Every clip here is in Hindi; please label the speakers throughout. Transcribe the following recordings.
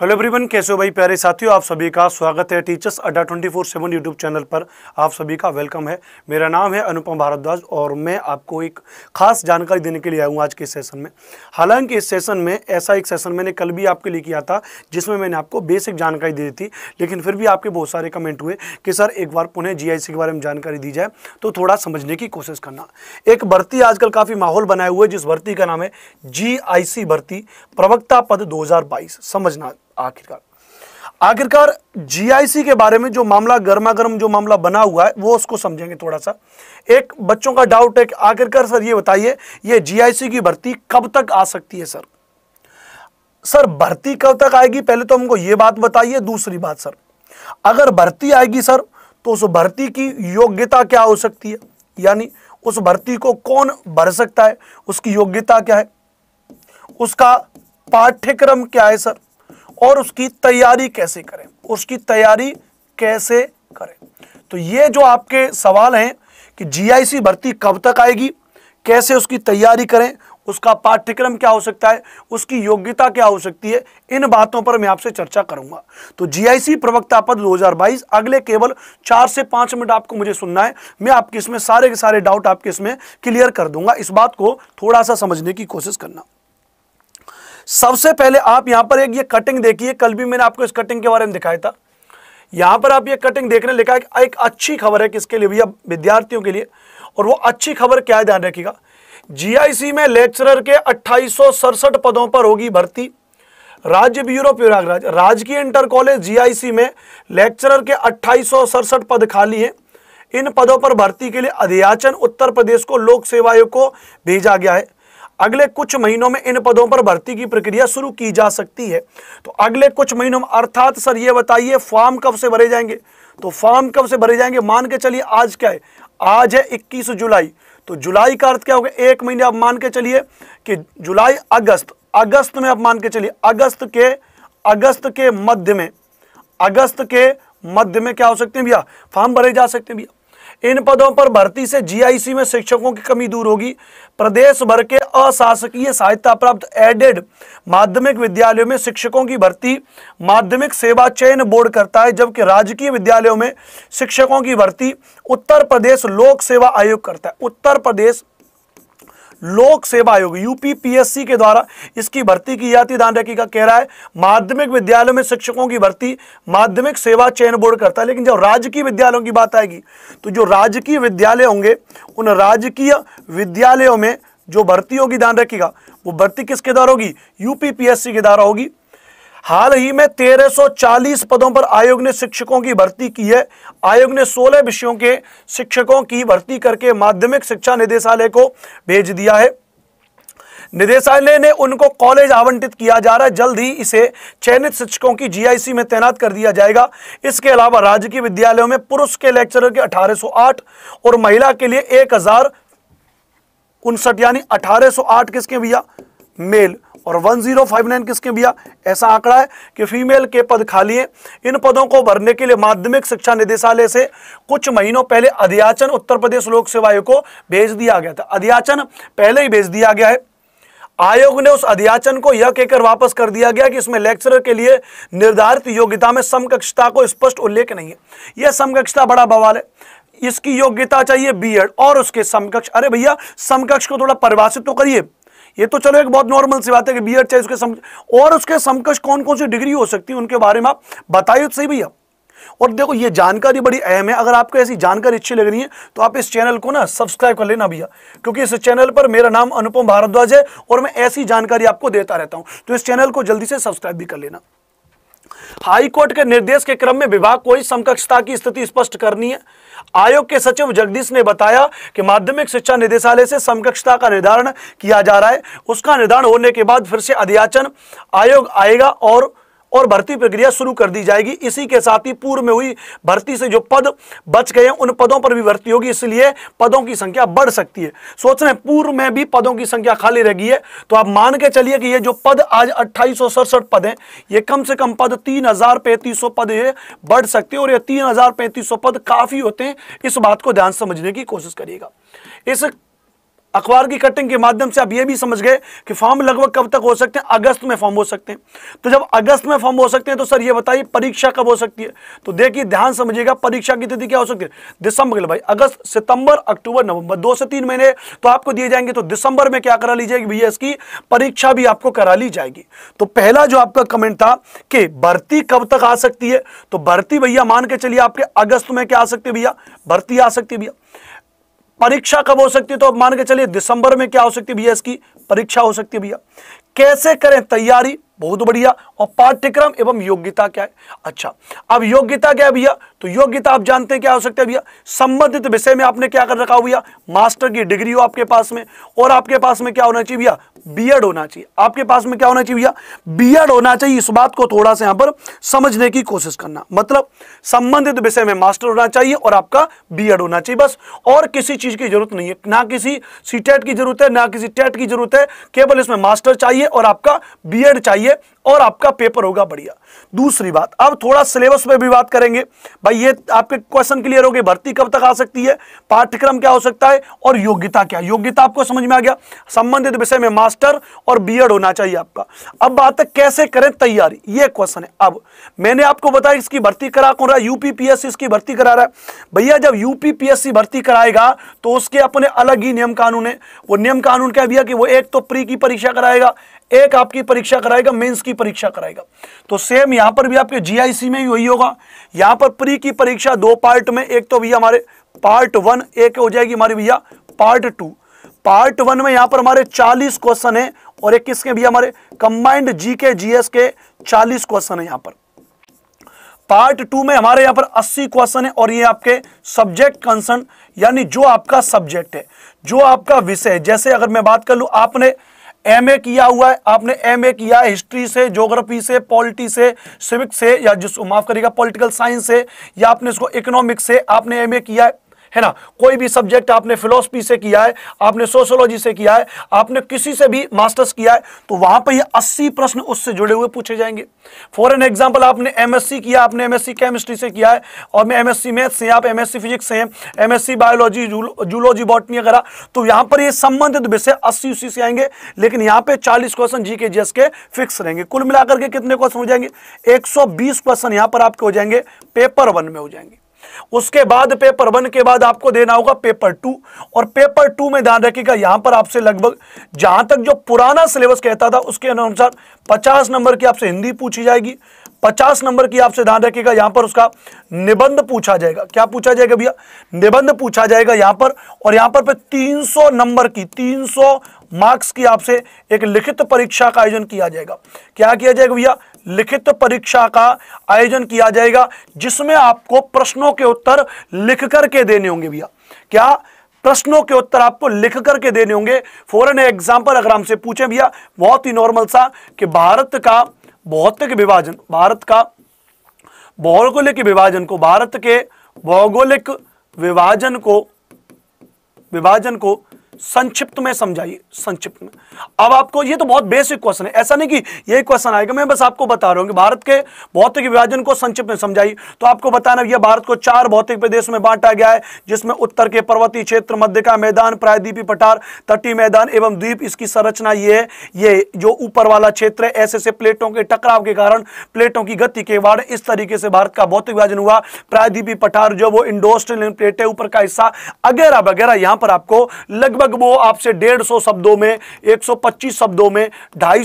Speaker 1: हेलो एवरीवन कैसे हो भाई प्यारे साथियों आप सभी का स्वागत है teachers Adda twenty four seven YouTube channel पर आप सभी का वेलकम है मेरा नाम है अनुपम भारद्वाज और मैं आपको एक खास जानकारी देने के लिए आया हूँ आज के सेशन में हालांकि इस सेशन में ऐसा एक सेशन मैंने कल भी आपके लिए किया था जिसमें मैंने आपको बेसिक जानकारी दे दी थी लेकिन फिर भी आपके बहुत सारे कमेंट हुए कि सर एक बार पुनः जी के बारे में जानकारी दी जाए तो थोड़ा समझने की कोशिश करना एक भर्ती आजकल काफ़ी माहौल बनाए हुए जिस भर्ती का नाम है जी भर्ती प्रवक्ता पद दो समझना आखिरकार आखिरकार जीआईसी के बारे में जो मामला गर्मा गर्म जो मामला बना हुआ है वो उसको समझेंगे थोड़ा सा एक बच्चों का डाउट है आखिरकार सर ये बताइए ये जीआईसी की भर्ती कब तक आ सकती है सर सर भर्ती कब तक आएगी पहले तो हमको ये बात बताइए दूसरी बात सर अगर भर्ती आएगी सर तो उस भर्ती की योग्यता क्या हो सकती है यानी उस भर्ती को कौन भर सकता है उसकी योग्यता क्या है उसका पाठ्यक्रम क्या है सर और उसकी तैयारी कैसे करें उसकी तैयारी कैसे करें तो ये जो आपके सवाल हैं कि जीआईसी भर्ती कब तक आएगी कैसे उसकी तैयारी करें उसका पाठ्यक्रम क्या हो सकता है उसकी योग्यता क्या हो सकती है इन बातों पर मैं आपसे चर्चा करूंगा तो जीआईसी प्रवक्ता पद 2022 अगले केवल चार से पांच मिनट आपको मुझे सुनना है मैं आपके इसमें सारे के सारे डाउट आपके इसमें क्लियर कर दूंगा इस बात को थोड़ा सा समझने की कोशिश करना सबसे पहले आप यहां पर एक ये कटिंग देखिए कल भी मैंने आपको इस कटिंग के बारे में दिखाया था यहां पर आप ये कटिंग देखने लिखा है एक अच्छी खबर है किसके लिए भैया विद्यार्थियों के लिए और वो अच्छी खबर क्या ध्यान रखिएगा जीआईसी में लेक्चरर के अट्ठाईस पदों पर होगी भर्ती राज्य ब्यूरो प्रयागराज राजकीय इंटर कॉलेज जीआईसी में लेक्चरर के अट्ठाईस पद खाली हैं इन पदों पर भर्ती के लिए अध्याचन उत्तर प्रदेश को लोक सेवा आयोग को भेजा गया है अगले कुछ महीनों में इन पदों पर भर्ती की प्रक्रिया शुरू की जा सकती है तो अगले कुछ महीनों में अर्थात सर ये बताइए फॉर्म कब से भरे जाएंगे तो फॉर्म कब से भरे जाएंगे मान के चलिए आज क्या है आज है 21 जुलाई तो जुलाई का अर्थ क्या होगा एक महीने आप मान के चलिए कि जुलाई अगस्त अगस्त में आप मान के चलिए अगस्त के अगस्त के मध्य में अगस्त के मध्य में क्या हो सकते हैं भैया फॉर्म भरे जा सकते हैं भैया इन पदों पर भर्ती से जीआईसी में शिक्षकों की कमी दूर होगी प्रदेश भर के अशासकीय सहायता प्राप्त एडेड माध्यमिक विद्यालयों में शिक्षकों की भर्ती माध्यमिक सेवा चयन बोर्ड करता है जबकि राजकीय विद्यालयों में शिक्षकों की भर्ती उत्तर प्रदेश लोक सेवा आयोग करता है उत्तर प्रदेश लोक सेवा आयोग यूपीपीएससी के द्वारा इसकी भर्ती की जाती है ध्यान रखिएगा कह रहा है माध्यमिक विद्यालयों में शिक्षकों की भर्ती माध्यमिक सेवा चयन बोर्ड करता है लेकिन जब राजकीय विद्यालयों की बात आएगी तो जो राजकीय विद्यालय होंगे उन राजकीय विद्यालयों में जो भर्ती होगी ध्यान रखिएगा वो भर्ती किसके द्वारा होगी यूपीपीएससी के द्वारा होगी हाल ही में 1340 पदों पर आयोग ने शिक्षकों की भर्ती की है आयोग ने 16 विषयों के शिक्षकों की भर्ती करके माध्यमिक शिक्षा निदेशालय को भेज दिया है निदेशालय ने उनको कॉलेज आवंटित किया जा रहा है जल्द ही इसे चयनित शिक्षकों की जीआईसी में तैनात कर दिया जाएगा इसके अलावा राज्य के विद्यालयों में पुरुष के लेक्चरर के 1808 और महिला के लिए एक हजार उनसठ यानी 1808 किसके भैया मेल और 1059 किसके भैया ऐसा आंकड़ा है कि फीमेल के पद खाली हैं इन पदों को भरने के लिए माध्यमिक शिक्षा निदेशालय से कुछ महीनों पहले अध्याचन उत्तर प्रदेश लोक सेवा आयोग को भेज दिया गया था अध्याचन पहले ही भेज दिया गया है आयोग ने उस अध्याचन को यह कहकर वापस कर दिया गया कि इसमें लेक्चरर के लिए निर्धारित योग्यता में समकक्षता को स्पष्ट उल्लेख नहीं है यह समकक्षता बड़ा बवाल है इसकी योग्यता चाहिए बीएड और उसके समकक्ष अरे भैया समकक्ष को थोड़ा परिभाषित तो करिए ये तो चलो एक बहुत नॉर्मल सी बात है कि बी एड चाहे उसके सम और उसके समकक्ष कौन कौन सी डिग्री हो सकती है उनके बारे में आप बताइए तो सही भैया और देखो ये जानकारी बड़ी अहम है अगर आपको ऐसी जानकारी अच्छी लग रही है तो आप इस चैनल को ना सब्सक्राइब कर लेना भैया क्योंकि इस चैनल पर मेरा नाम अनुपम भारद्वाज है और मैं ऐसी जानकारी आपको देता रहता हूं तो इस चैनल को जल्दी से सब्सक्राइब भी कर लेना हाईकोर्ट के निर्देश के क्रम में विभाग को ही समकक्षता की स्थिति स्पष्ट करनी है आयोग के सचिव जगदीश ने बताया कि माध्यमिक शिक्षा निदेशालय से समकक्षता का निर्धारण किया जा रहा है उसका निर्धारण होने के बाद फिर से अध्याचन आयोग आएगा और और भर्ती प्रक्रिया शुरू कर दी जाएगी इसी के साथ ही पूर्व में हुई भर्ती से जो पद बच गए हैं उन पदों पर भी भर्ती होगी इसलिए पदों की संख्या बढ़ सकती है सोच रहे पूर्व में भी पदों की संख्या खाली रह गई है तो आप मान के चलिए कि ये जो पद आज अट्ठाईस पद हैं ये कम से कम पद तीन पद बढ़ सकते हैं और ये तीन पद काफी होते हैं इस बात को ध्यान समझने की कोशिश करिएगा इस अखबार की कटिंग के माध्यम से आप यह भी समझ गए कि फॉर्म लगभग कब तक हो सकते हैं अगस्त में फॉर्म हो सकते हैं तो जब अगस्त में फॉर्म हो सकते हैं तो सर यह बताइए परीक्षा कब हो सकती है तो देखिए ध्यान समझिएगा परीक्षा की तिथि क्या हो सकती है दिसंबर के भाई अगस्त सितंबर अक्टूबर नवंबर दो से तीन महीने तो आपको दिए जाएंगे तो दिसंबर में क्या करा ली जाएगी भैया इसकी परीक्षा भी आपको करा ली जाएगी तो पहला जो आपका कमेंट था कि भर्ती कब तक आ सकती है तो भर्ती भैया मान के चलिए आपके अगस्त में क्या आ सकती है भैया भर्ती आ सकती है भैया परीक्षा कब हो सकती है तो अब मान के चलिए दिसंबर में क्या हो सकती है भैया इसकी परीक्षा हो सकती है भैया कैसे करें तैयारी बहुत बढ़िया और पाठ्यक्रम एवं योग्यता क्या है अच्छा अब योग्यता क्या है भैया तो योग्यता आप जानते हैं क्या हो सकता है भैया संबंधित विषय में आपने क्या कर रखा हो भैया मास्टर की डिग्री हो आपके पास में और आपके पास में क्या होना चाहिए भैया बीएड होना चाहिए आपके पास में क्या होना चाहिए भैया बीएड होना चाहिए इस बात को थोड़ा सा यहां पर समझने की कोशिश करना मतलब संबंधित विषय में मास्टर होना चाहिए और आपका बीएड होना चाहिए बस और किसी चीज की जरूरत नहीं है ना किसी सी की जरूरत है ना किसी टेट की जरूरत है केवल इसमें मास्टर चाहिए और आपका बी चाहिए और आपका पेपर होगा बढ़िया दूसरी बात अब थोड़ा सिलेबस पर भी बात करेंगे भाई ये आपके क्वेश्चन क्लियर हो गए भर्ती कब तक आ सकती है पाठ्यक्रम क्या हो सकता है और योग्यता क्या योग्यता आपको समझ में आ गया संबंधित विषय में मास्टर मास्टर और बीएड होना चाहिए आपका अब बात है कैसे करें तैयारी ये क्वेश्चन है अब मैंने आपको बताया इसकी भर्ती करा कौन रहा है यूपीपीएससी इसकी भर्ती करा रहा है भैया जब यूपीपीएससी भर्ती कराएगा तो उसके अपने अलग ही नियम कानून है वो नियम कानून क्या भैया कि वो एक तो प्री की परीक्षा कराएगा एक आपकी परीक्षा कराएगा मेंस की परीक्षा कराएगा तो सेम यहां पर भी आपके जीआईसी में ही वही होगा यहां पर प्री की परीक्षा दो पार्ट में एक तो भैया हमारे पार्ट वन एक हो जाएगी हमारी भैया पार्ट टू पार्ट वन में यहां पर हमारे 40 क्वेश्चन है और एक किसके भी हमारे कंबाइंड जीके जीएस के 40 क्वेश्चन है यहां पर पार्ट टू में हमारे यहां पर 80 क्वेश्चन है और ये आपके सब्जेक्ट कंसर्न यानी जो आपका सब्जेक्ट है जो आपका विषय जैसे अगर मैं बात कर लू आपने एमए किया हुआ है आपने एमए किया है हिस्ट्री से ज्योग्राफी से पॉलिटी से सिविक्स से या जिसको माफ करिएगा पॉलिटिकल साइंस से या आपने इसको इकोनॉमिक्स से आपने एमए किया है है ना कोई भी सब्जेक्ट आपने फिलोसफी से किया है आपने सोशोलॉजी से किया है आपने किसी से भी मास्टर्स किया है तो वहां पर ये अस्सी प्रश्न उससे जुड़े हुए पूछे जाएंगे फॉर एन एग्जाम्पल आपने एमएससी किया आपने एमएससी केमिस्ट्री से किया है और मैं एमएससी मैथ से आप एमएससी फिजिक्स से हैं एमएससी बायोलॉजी जूलॉजी बॉटनी वगैरह तो यहाँ पर ये संबंधित विषय अस्सी उसी से आएंगे लेकिन यहाँ पे चालीस क्वेश्चन जी के के फिक्स रहेंगे कुल मिलाकर के कितने क्वेश्चन हो जाएंगे बीस क्वेश्चन यहाँ पर आपके हो जाएंगे पेपर वन में हो जाएंगे उसके बाद पेपर वन के बाद आपको देना होगा पेपर टू और पेपर टू में ध्यान रखिएगा यहां पर आपसे लगभग जहां तक जो पुराना सिलेबस कहता था उसके अनुसार पचास नंबर की आपसे हिंदी पूछी जाएगी पचास नंबर की आपसे ध्यान रखिएगा यहां पर उसका निबंध पूछा जाएगा क्या पूछा जाएगा भैया निबंध पूछा जाएगा यहां पर और यहां पर तीन सौ नंबर की तीन सौ मार्क्स की आपसे एक लिखित परीक्षा का आयोजन किया जाएगा क्या किया जाएगा भैया लिखित परीक्षा का आयोजन किया जाएगा जिसमें आपको प्रश्नों के उत्तर लिख करके देने होंगे भैया क्या प्रश्नों के उत्तर आपको लिख करके देने होंगे फॉरन एग्जाम्पल अगर हमसे पूछे भैया बहुत ही नॉर्मल सा कि भारत का भौतिक विभाजन भारत का भौगोलिक विभाजन को भारत के भौगोलिक विभाजन को विभाजन को संक्षिप्त में समझाइए संक्षिप्त में अब आपको ये तो बहुत बेसिक क्वेश्चन है ऐसा नहीं कि ये क्वेश्चन आएगा मैं बस आपको बता रहा हूं कि भारत के भौतिक विभाजन को संक्षिप्त में समझाइए तो आपको बताना यह भारत को चार भौतिक प्रदेश में बांटा गया है जिसमें उत्तर के पर्वतीय क्षेत्र मध्य का मैदान प्रायद्वीपी पठार तटीय मैदान एवं द्वीप इसकी संरचना ये है ये जो ऊपर वाला क्षेत्र है ऐसे ऐसे प्लेटों के टकराव के कारण प्लेटों की गति के वाड़ इस तरीके से भारत का भौतिक विभाजन हुआ प्रायद्वीपी पठार जो वो इंडोस्ट्रियल प्लेट है ऊपर का हिस्सा वगैरह वगैरह यहां पर आपको लगभग लगभग वो आपसे डेढ़ सौ शब्दों में पच्चीस शब्दों में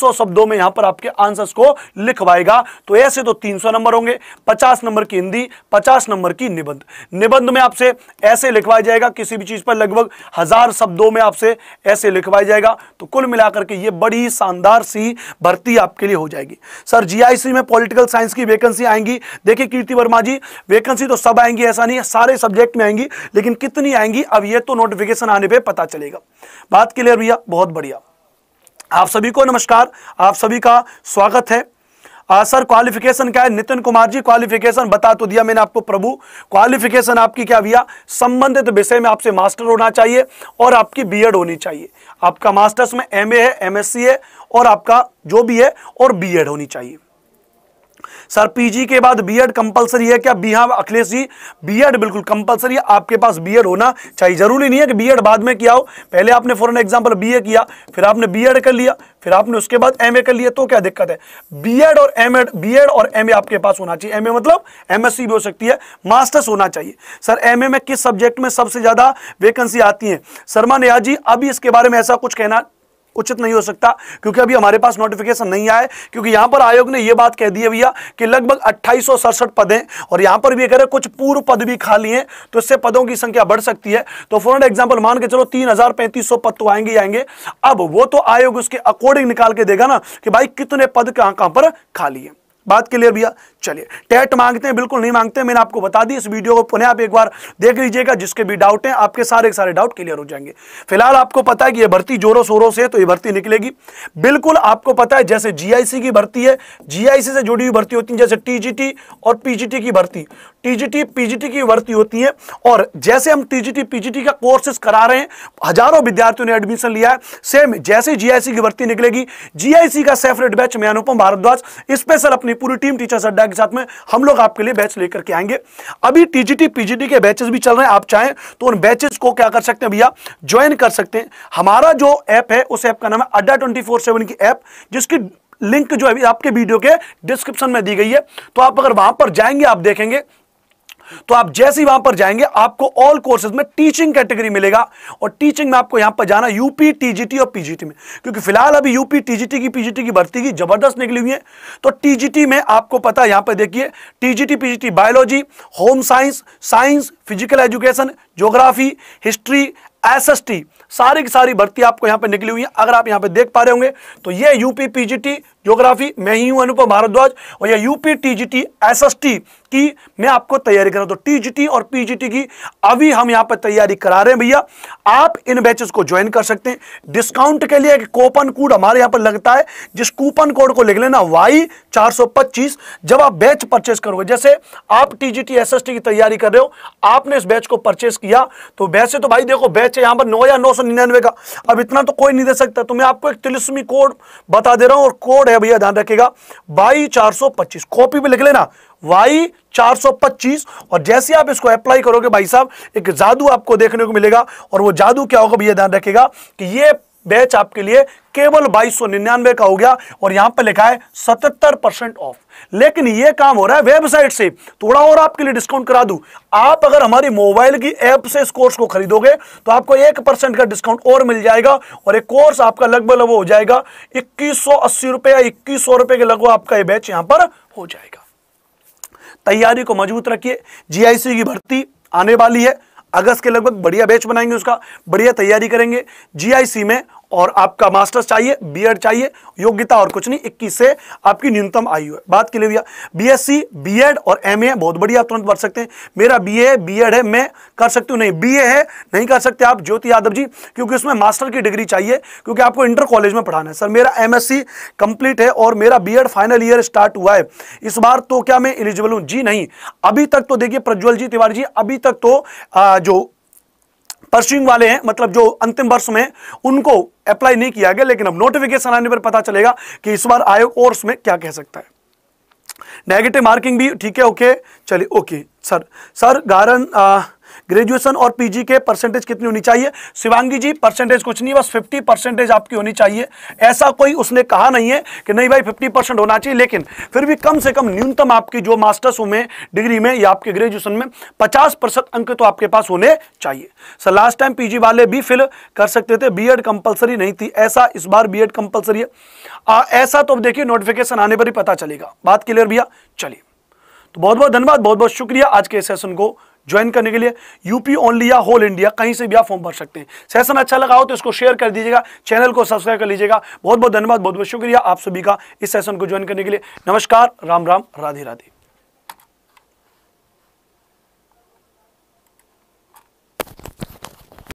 Speaker 1: सौ शब्दों में यहां पर आपके आंसर्स को लिखवाएगा तो ऐसे तो तीन सौ नंबर होंगे पचास नंबर की हिंदी पचास नंबर की निबंध निबंध में आपसे ऐसे लिखवाया जाएगा किसी भी चीज पर लगभग हजार शब्दों में आपसे ऐसे लिखवाया जाएगा तो कुल मिलाकर के ये बड़ी शानदार सी भर्ती आपके लिए हो जाएगी सर जी में पॉलिटिकल साइंस की वैकेंसी आएंगी देखिए कीर्ति वर्मा जी वैकेंसी तो सब आएंगी ऐसा नहीं है सारे सब्जेक्ट में आएंगी लेकिन कितनी आएंगी अब ये तो नोटिफिकेशन आने पर पता चलेगा देगा बात क्लियर भैया बहुत बढ़िया आप सभी को नमस्कार आप सभी का स्वागत है आ, सर क्वालिफिकेशन क्या है नितिन कुमार जी क्वालिफिकेशन बता तो दिया मैंने आपको प्रभु क्वालिफिकेशन आपकी क्या भैया संबंधित विषय में आपसे मास्टर होना चाहिए और आपकी बीएड होनी चाहिए आपका मास्टर्स में एमए है एमएससी है और आपका जो भी है और बीएड होनी चाहिए सर पीजी के बाद बीएड कंपलसरी है क्या बी हाँ अखिलेश जी बीएड बिल्कुल कंपलसरी है आपके पास बीएड होना चाहिए जरूरी नहीं है कि बीएड बाद में किया हो पहले आपने फॉर एग्जाम्पल बीए किया फिर आपने बीएड कर लिया फिर आपने उसके बाद एमए कर लिया तो क्या दिक्कत है बीएड और एम बीएड और एमए आपके पास होना चाहिए एमए मतलब एमएससी भी हो सकती है मास्टर्स होना चाहिए सर एमए में किस सब्जेक्ट में सबसे ज्यादा वैकेंसी आती है शर्मा नया जी अभी इसके बारे में ऐसा कुछ कहना उचित नहीं हो सकता क्योंकि अभी हमारे पास नोटिफिकेशन नहीं आए क्योंकि यहां पर आयोग ने यह बात कह दी है भैया कि लगभग अट्ठाईस पद हैं और यहां पर भी अगर कुछ पूर्व पद भी खाली हैं तो इससे पदों की संख्या बढ़ सकती है तो फॉर एग्जाम्पल मान के चलो तीन पद तो आएंगे आएंगे अब वो तो आयोग उसके अकॉर्डिंग निकाल के देगा ना कि भाई कितने पद कहां कहां पर खाली है बात क्लियर भैया चलिए टेट मांगते हैं बिल्कुल नहीं मांगते मैंने आपको बता दी इस वीडियो को पुनः आप एक बार देख लीजिएगा जिसके भी डाउट हैं आपके सारे सारे डाउट क्लियर हो जाएंगे फिलहाल आपको पता है कि ये भर्ती जोरों शोरों से तो ये भर्ती निकलेगी बिल्कुल आपको पता है जैसे जीआईसी की भर्ती है जीआईसी से जुड़ी हुई भर्ती होती है जैसे टीजीटी और पीजीटी की भर्ती टीजीटी पीजीटी की भर्ती होती है और जैसे हम टीजीटी पीजीटी का कोर्सेस करा रहे हैं हजारों विद्यार्थियों ने एडमिशन लिया है सेम जैसे जीआईसी की भर्ती निकलेगी जीआईसी का सेफरेट बैच में अनुपम भारद्वाज स्पेशल अपनी पूरी टीम टीचर्स अड्डा के साथ में हम लोग आपके लिए बैच लेकर के आएंगे अभी टीजीटी पीजीटी के बैचेस भी चल रहे हैं आप चाहें तो उन बैचेस को क्या कर सकते हैं भैया ज्वाइन कर सकते हैं हमारा जो ऐप है उस ऐप का नाम है अड्डा ट्वेंटी फोर सेवन की ऐप जिसकी लिंक जो है आपके वीडियो के डिस्क्रिप्शन में दी गई है तो आप अगर वहां पर जाएंगे आप देखेंगे तो आप जैसे ही वहां पर जाएंगे आपको ऑल कोर्सेज में टीचिंग कैटेगरी मिलेगा और टीचिंग में आपको यहां पर जाना यूपी टीजीटी और पीजीटी में क्योंकि फिलहाल अभी यूपी टीजीटी की पीजीटी की भर्ती की जबरदस्त निकली हुई है तो टीजीटी में आपको पता है यहां पर देखिए TGT PGT biology home science science physical education geography history SST सारी की सारी भर्ती आपको यहां पे निकली हुई है अगर आप यहां पे देख पा रहे होंगे तो ये यूपी पीजीटी ज्योग्राफी मैं ही हूं अनुपम भारद्वाज और ये यूपी टीजीटी एसएसटी की मैं आपको तैयारी कर रहा हूं तो टीजीटी और पीजीटी की अभी हम यहां पे तैयारी करा रहे हैं भैया आप इन बैचेस को ज्वाइन कर सकते हैं डिस्काउंट के लिए एक कूपन कोड हमारे यहां पर लगता है जिस कूपन कोड को लिख लेना वाई चार जब आप बैच परचेस करोगे जैसे आप टीजीटी एसएसटी की तैयारी कर रहे हो आपने इस बैच को परचेस किया तो वैसे तो भाई देखो बैच एच है यहां पर नौ या नौ सौ निन्यानवे का अब इतना तो कोई नहीं दे सकता तो मैं आपको एक तिलस्मी कोड बता दे रहा हूं और कोड है भैया ध्यान रखिएगा वाई चार सौ पच्चीस कॉपी भी लिख लेना वाई चार सौ पच्चीस और जैसे आप इसको अप्लाई करोगे भाई साहब एक जादू आपको देखने को मिलेगा और वो जादू क्या होगा भैया ध्यान रखेगा कि ये बैच आपके लिए केवल बाईस का हो गया और यहां पर लिखा है सतहत्तर परसेंट ऑफ लेकिन यह काम हो रहा है वेबसाइट से थोड़ा और आपके लिए डिस्काउंट करा दूं आप अगर हमारी मोबाइल की ऐप से इस कोर्स को खरीदोगे तो आपको एक परसेंट का डिस्काउंट और मिल जाएगा और एक कोर्स आपका लगभग लगभग हो जाएगा इक्कीस सौ अस्सी रुपए या इक्कीस सौ रुपए के लगभग आपका यह बैच यहां पर हो जाएगा तैयारी को मजबूत रखिए जीआईसी की भर्ती आने वाली है अगस्त के लगभग बढ़िया बैच बनाएंगे उसका बढ़िया तैयारी करेंगे जीआईसी में और आपका मास्टर्स चाहिए बी चाहिए योग्यता और कुछ नहीं इक्कीस से आपकी न्यूनतम आयु है बात लिए भैया बीएससी बीएड और एम बहुत बढ़िया आप तुरंत बढ़ सकते हैं मेरा बीए बीएड है मैं कर सकती हूँ नहीं बीए है नहीं कर सकते आप ज्योति यादव जी क्योंकि उसमें मास्टर की डिग्री चाहिए क्योंकि आपको इंटर कॉलेज में पढ़ाना है सर मेरा एम कंप्लीट है और मेरा बी फाइनल ईयर स्टार्ट हुआ है इस बार तो क्या मैं एलिजिबल हूँ जी नहीं अभी तक तो देखिए प्रज्वल जी तिवारी जी अभी तक तो जो परस्यूइंग वाले हैं मतलब जो अंतिम वर्ष में उनको अप्लाई नहीं किया गया लेकिन अब नोटिफिकेशन आने पर पता चलेगा कि इस बार आयोग और उसमें क्या कह सकता है नेगेटिव मार्किंग भी ठीक है ओके चलिए ओके सर सर गारन आ, ग्रेजुएशन और पीजी के परसेंटेज कितनी होनी चाहिए शिवांगी जी परसेंटेज कुछ नहीं बस 50 परसेंटेज आपकी होनी चाहिए ऐसा कोई उसने कहा नहीं है कि नहीं भाई 50 परसेंट होना चाहिए लेकिन फिर भी कम से कम न्यूनतम आपकी जो मास्टर्स हो में डिग्री में या आपके ग्रेजुएशन में 50 पचास अंक तो आपके पास होने चाहिए सर लास्ट टाइम पीजी वाले भी फिल कर सकते थे बी एड नहीं थी ऐसा इस बार बी एड है आ, ऐसा तो देखिए नोटिफिकेशन आने पर ही पता चलेगा बात क्लियर भैया चलिए तो बहुत बहुत धन्यवाद बहुत बहुत शुक्रिया आज के सेशन को ज्वाइन करने के लिए यूपी ओनली या होल इंडिया कहीं से भी आप फॉर्म भर सकते हैं सेशन अच्छा लगा हो तो इसको शेयर कर दीजिएगा चैनल को सब्सक्राइब कर लीजिएगा बहुत बहुत धन्यवाद बहुत बहुत शुक्रिया आप सभी का इस सेशन को ज्वाइन करने के लिए नमस्कार राम राम राधे राधे